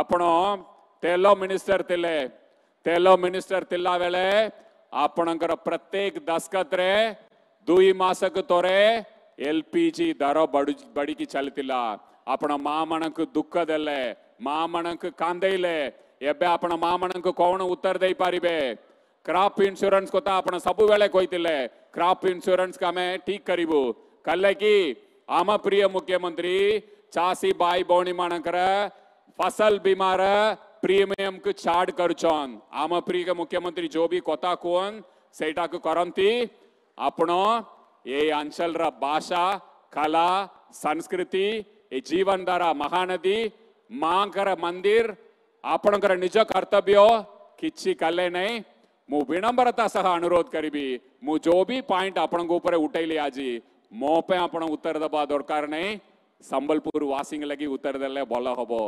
આપણો પહેલો ಮಿನಿಸ್ಟರ್ ತಿಲ್ಲೆ પહેલો ಮಿನಿಸ್ಟರ್ ತಿಲ್ಲಾವೆಲೆ ଆପଣଙ୍କର ପ୍ରତ୍ୟେକ ଦସ୍ତଖତରେ ଦୁଇ ମାସକୁ ଥରେ ପି ଜି ଦର ବଢ଼ିକି ଚାଲିଥିଲା ଆପଣ ମା ମାନଙ୍କୁ ଦୁଃଖ ଦେଲେ ମା ମାନଙ୍କୁ କାନ୍ଦେଇଲେ ଏବେ ଆପଣ ମା ମାନଙ୍କୁ କଣ ଉତ୍ତର ଦେଇପାରିବେ କ୍ରପ୍ ଇନ୍ସୁରାନ୍ସ କଥା ଆପଣ ସବୁବେଳେ କହିଥିଲେ କ୍ରପ୍ ଇନ୍ସୁରାନ୍ସକୁ ଆମେ ଠିକ୍ କରିବୁ କଲେ କି ଆମ ପ୍ରିୟ ମୁଖ୍ୟମନ୍ତ୍ରୀ ଚାଷୀ ଭାଇ ଭଉଣୀମାନଙ୍କର फसल बीमार प्रीमियम को छाड़ कर चौन आम प्रिय के मुख्यमंत्री जो भी कथा कौन सेटा को करती आपण ये अंचल रा भाषा कला संस्कृति ये जीवन धारा महानदी ಮಾಂಕರ ಮಂದಿರ ଆପଣଙ୍କର ନିଜ କର୍ତ୍ତବ୍ୟ କିଛି କଲେ ନାହିଁ ମୁଁ ବିନମ୍ରତା ସହ ଅନୁରୋଧ କରିବି ମୁଁ ଯୋଉ ବି ପଏଣ୍ଟ ଆପଣଙ୍କ ଉପରେ ଉଠେଇଲି ଆଜି ମୋ ପାଇଁ ଆପଣ ଉତ୍ତର ଦେବା ଦରକାର ନାହିଁ ସମ୍ବଲପୁର ୱାସିଂ ଲାଗି ଉତ୍ତର ଦେଲେ ଭଲ ହବ